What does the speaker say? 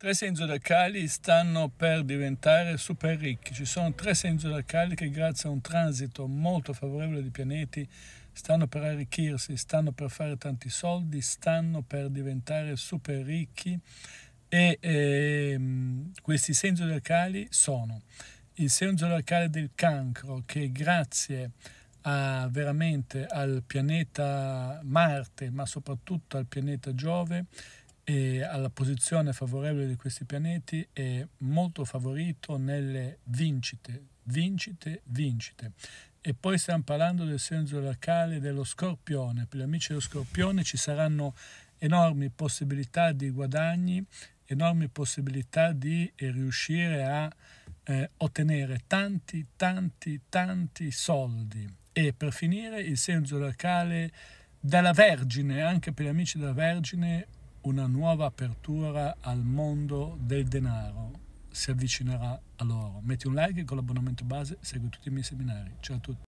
tre senso zodiacali stanno per diventare super ricchi. Ci sono tre senso zodiacali che grazie a un transito molto favorevole di pianeti stanno per arricchirsi, stanno per fare tanti soldi, stanno per diventare super ricchi e ehm, questi senso zodiacali sono il segno zodiacale del cancro che grazie a, veramente al pianeta Marte ma soprattutto al pianeta Giove e alla posizione favorevole di questi pianeti è molto favorito nelle vincite, vincite, vincite. E poi stiamo parlando del senso locale dello scorpione. Per gli amici dello scorpione ci saranno enormi possibilità di guadagni, enormi possibilità di eh, riuscire a eh, ottenere tanti, tanti, tanti soldi. E per finire il senso locale della Vergine, anche per gli amici della Vergine, una nuova apertura al mondo del denaro si avvicinerà a loro. Metti un like con l'abbonamento base, segui tutti i miei seminari. Ciao a tutti.